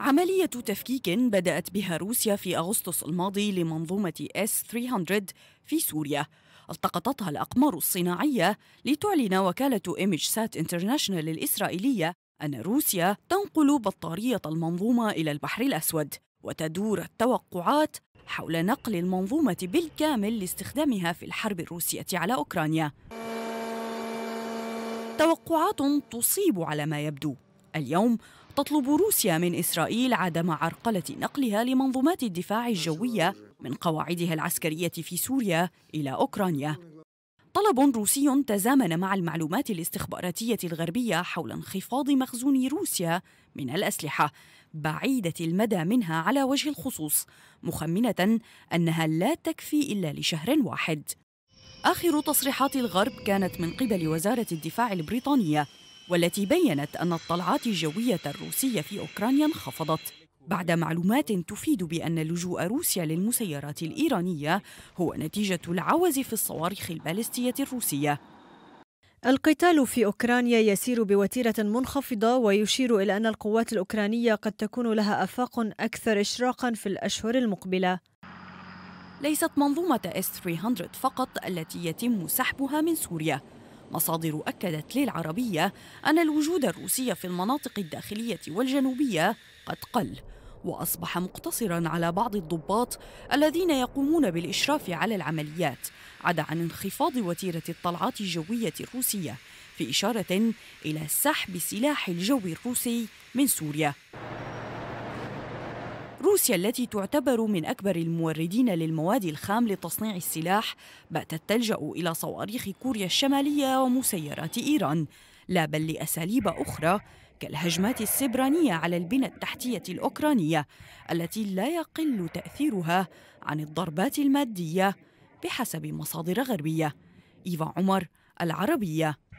عملية تفكيك بدأت بها روسيا في أغسطس الماضي لمنظومة S-300 في سوريا التقطتها الأقمار الصناعية لتعلن وكالة إيميج سات انترناشنال الإسرائيلية أن روسيا تنقل بطارية المنظومة إلى البحر الأسود وتدور التوقعات حول نقل المنظومة بالكامل لاستخدامها في الحرب الروسية على أوكرانيا توقعات تصيب على ما يبدو اليوم تطلب روسيا من إسرائيل عدم عرقلة نقلها لمنظومات الدفاع الجوية من قواعدها العسكرية في سوريا إلى أوكرانيا طلب روسي تزامن مع المعلومات الاستخباراتية الغربية حول انخفاض مخزون روسيا من الأسلحة بعيدة المدى منها على وجه الخصوص مخمنة أنها لا تكفي إلا لشهر واحد آخر تصريحات الغرب كانت من قبل وزارة الدفاع البريطانية والتي بينت أن الطلعات الجوية الروسية في أوكرانيا انخفضت بعد معلومات تفيد بأن لجوء روسيا للمسيرات الإيرانية هو نتيجة العوز في الصواريخ البالستية الروسية القتال في أوكرانيا يسير بوتيرة منخفضة ويشير إلى أن القوات الأوكرانية قد تكون لها آفاق أكثر إشراقا في الأشهر المقبلة ليست منظومة S-300 فقط التي يتم سحبها من سوريا مصادر أكدت للعربية أن الوجود الروسي في المناطق الداخلية والجنوبية قد قل واصبح مقتصرا على بعض الضباط الذين يقومون بالاشراف على العمليات عدا عن انخفاض وتيره الطلعات الجويه الروسيه في اشاره الى سحب سلاح الجو الروسي من سوريا روسيا التي تعتبر من أكبر الموردين للمواد الخام لتصنيع السلاح باتت تلجأ إلى صواريخ كوريا الشمالية ومسيرات إيران لا بل لأساليب أخرى كالهجمات السبرانية على البنى التحتية الأوكرانية التي لا يقل تأثيرها عن الضربات المادية بحسب مصادر غربية إيفا عمر العربية